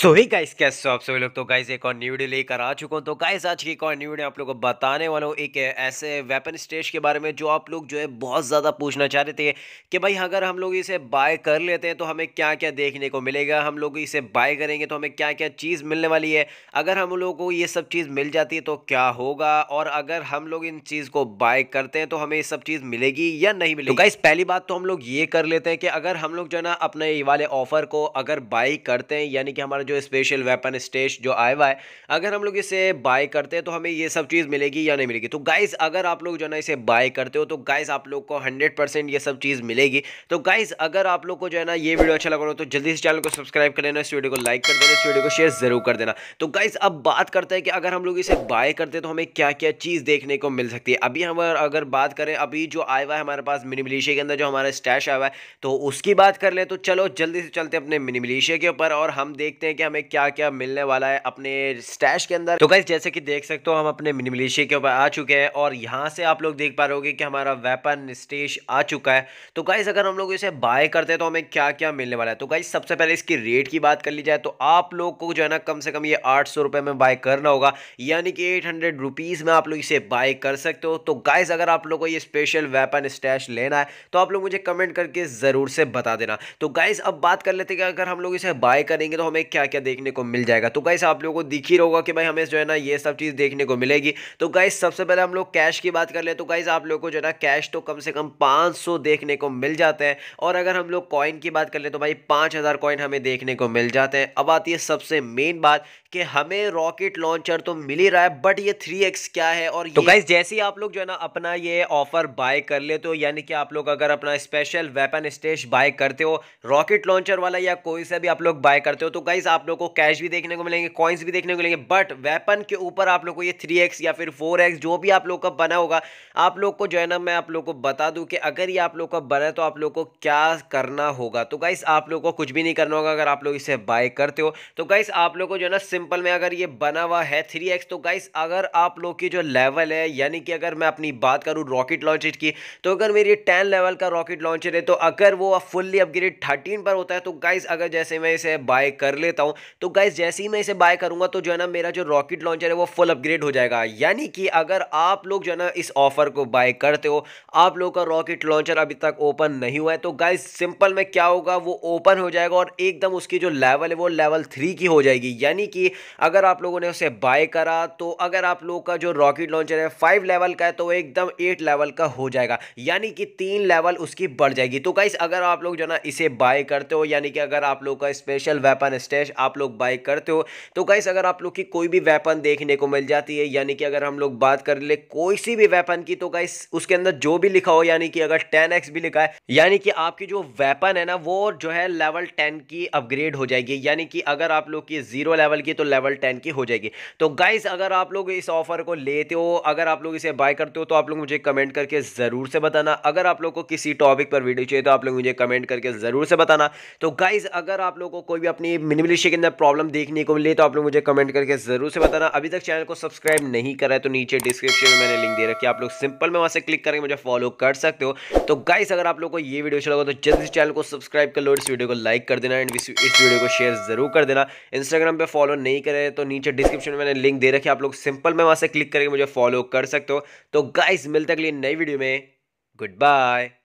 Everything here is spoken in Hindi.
सो ही गाइस कैसे हो आप सभी लोग तो गाइस एक और न्यू वीडियो लेकर आ चुका हूँ तो गाइस आज की एक और न्यू वीडियो आप लोगों को बताने वाला हूँ एक ऐसे वेपन स्टेज के बारे में जो आप लोग जो है बहुत ज़्यादा पूछना चाह रहे थे कि भाई अगर हम लोग इसे बाय कर लेते हैं तो हमें क्या क्या देखने को मिलेगा हम लोग इसे बाय करेंगे तो हमें क्या क्या चीज़ मिलने वाली है अगर हम लोग को ये सब चीज़ मिल जाती है तो क्या होगा और अगर हम लोग इन चीज़ को बाय करते हैं तो हमें ये सब चीज़ मिलेगी या नहीं मिलेगी गाइस तो पहली बात तो हम लोग ये कर लेते हैं कि अगर हम लोग जो है ना अपने वाले ऑफ़र को अगर बाई करते हैं यानी कि हमारा जो स्पेशल वेपन स्टेश जो आया हुआ है अगर हम लोग इसे बाय करते हैं तो हमें ये सब चीज़ मिलेगी या नहीं मिलेगी तो गाइज़ अगर आप लोग जो है ना इसे बाय करते हो तो गाइज़ आप लोग को हंड्रेड परसेंट ये सब चीज़ मिलेगी तो गाइज़ अगर आप लोग को जो है ना ये वीडियो अच्छा लगा तो जल्दी से चैनल को सब्सक्राइब कर लेना इस वीडियो को लाइक कर देना इस वीडियो को शेयर ज़रूर कर देना तो गाइज़ अब बात करते हैं कि अगर हम लोग इसे बाय करते हैं तो हमें क्या क्या चीज़ देखने को मिल सकती है अभी हम अगर बात करें अभी जो आया हुआ है हमारे पास मिनी मिलीशिया के अंदर जो हमारा स्टैश आया हुआ है तो उसकी बात कर ले तो चलो जल्दी से चलते अपने मिनी मिलीशिया के ऊपर और हम देखते हैं कि हमें क्या क्या मिलने वाला है अपने स्टैश के अंदर तो गाइज जैसे कि देख सकते हो हम अपने मिनी मलेशिया के ऊपर आ चुके हैं और यहाँ से आप लोग देख पा रहे होगे कि हमारा वेपन स्टेश आ चुका है तो गाइज अगर हम लोग इसे बाय करते हैं तो हमें क्या क्या मिलने वाला है तो गाइज सबसे पहले इसकी रेट की बात कर ली जाए तो आप लोग को जो है ना कम से कम ये आठ सौ रुपये में बाय करना होगा यानी कि एट हंड्रेड रुपीज़ में आप लोग इसे बाय कर सकते हो तो गाइज अगर आप लोग को ये स्पेशल वेपन स्टैश लेना है तो आप लोग मुझे कमेंट करके ज़रूर से बता देना तो गाइज अब बात कर लेते हैं कि अगर हम लोग इसे बाय करेंगे तो हमें क्या क्या देखने को मिल जाएगा तो गाइस आप लोगों को दिख ही होगा कि भाई हमें जो है ना ये सब चीज़ देखने को मिलेगी तो गाइस सबसे पहले हम लोग कैश की बात कर ले तो गाइस आप लोगों को जो है ना कैश तो कम से कम पाँच देखने को मिल जाते हैं और अगर हम लोग कॉइन की बात कर ले तो भाई पाँच हज़ार कॉइन हमें देखने को मिल जाते हैं अब आती है सबसे मेन बात कि हमें रॉकेट लॉन्चर तो मिल ही रहा है बट ये थ्री एक्स क्या है और तो गाइज जैसे ही आप लोग जो है ना अपना ये ऑफर बाय कर लेते हो यानी कि आप लोग अगर अपना स्पेशल वेपन स्टेश बाय करते हो रॉकेट लॉन्चर वाला या कोई सा भी आप लोग बाय करते हो तो गाइज आप लोग को कैश भी देखने को मिलेंगे कॉइन्स भी देखने को मिलेंगे बट वेपन के ऊपर आप लोग को ये थ्री एक्स या फिर फोर एक्स जो भी आप लोग का बना होगा आप लोग को जो है ना मैं आप लोग को बता दूँ कि अगर ये आप लोग का बना है तो आप लोग को क्या करना होगा तो गाइस आप लोग को कुछ भी नहीं करना होगा अगर आप लोग इसे बाय करते हो तो गाइस आप लोग को जो है ना सिंपल में अगर ये बना हुआ है थ्री एक्स तो गाइस अगर आप लोग की जो लेवल है यानी कि अगर मैं अपनी बात करूँ रॉकेट लॉन्चर की तो अगर मेरी टेन लेवल का रॉकेट लॉन्चर है तो अगर वो फुल्ली अपग्रेड थर्टीन पर होता है तो गाइस अगर जैसे मैं इसे बाय कर लेता हूँ तो गाइस जैसे ही मैं इसे बाय करूँगा तो जो है ना मेरा जो रॉकेट लॉन्चर है वो फुल अपग्रेड हो जाएगा यानी कि अगर आप लोग जो है ना इस ऑफर को बाय करते हो आप लोग का रॉकेट लॉन्चर अभी तक ओपन नहीं हुआ है तो गाइस सिंपल में क्या होगा वो ओपन हो जाएगा और एकदम उसकी जो लेवल है वो लेवल थ्री की हो जाएगी यानी कि कि अगर आप लोगों ने उसे बाय करा तो अगर आप लोगों का जो रॉकेट लॉन्चर है फाइव लेवल का है तो एकदम एट लेवल का हो जाएगा यानी कि तीन लेवल उसकी बढ़ जाएगी तो गाइस अगर आप लोग जो ना इसे बाय करते हो यानी कि अगर आप लोग का स्पेशल वेपन स्टेश आप लोग बाय करते हो तो गाइस अगर आप लोग की कोई भी वेपन देखने को मिल जाती है यानी कि अगर हम लोग बात कर ले कोई सी भी वेपन की तो गाइस उसके अंदर जो भी लिखा हो यानी कि अगर टेन एक्स भी लिखा है यानी कि आपकी जो वेपन है ना वो जो है लेवल टेन की अपग्रेड हो जाएगी यानी कि अगर आप लोग की जीरो लेवल की तो लेवल टेन की हो जाएगी तो गाइज अगर आप लोग इस ऑफर को लेते हो अगर आप लोग इसे बाय करते हो तो आप लोग मुझे कमेंट करके ज़रूर से बताना अगर आप लोग को किसी टॉपिक पर वीडियो चाहिए तो आप लोग मुझे कमेंट करके ज़रूर से बताना तो गाइज अगर आप लोग को कोई भी अपनी मिनिमिलिश के अंदर प्रॉब्लम देखने को मिले तो आप लोग मुझे कमेंट करके ज़रूर से बताना अभी तक चैनल को सब्सक्राइब नहीं करा है तो नीचे डिस्क्रिप्शन में मैंने लिंक दे रखी आप लोग सिंपल में वहां से क्लिक करके मुझे फॉलो कर सकते हो तो गाइस अगर आप लोग को ये वीडियो अच्छा लगा तो जल्द चैनल को सब्सक्राइब कर लो इस वीडियो को लाइक कर देना एंड इस वीडियो को शेयर जरूर कर देना इंस्टाग्राम पर फॉलो नहीं नहीं करे तो नीचे डिस्क्रिप्शन में मैंने लिंक दे रखी आप लोग सिंपल में वहाँ से क्लिक करके मुझे फॉलो कर सकते हो तो गाइस मिलते अगली नई वीडियो में गुड बाय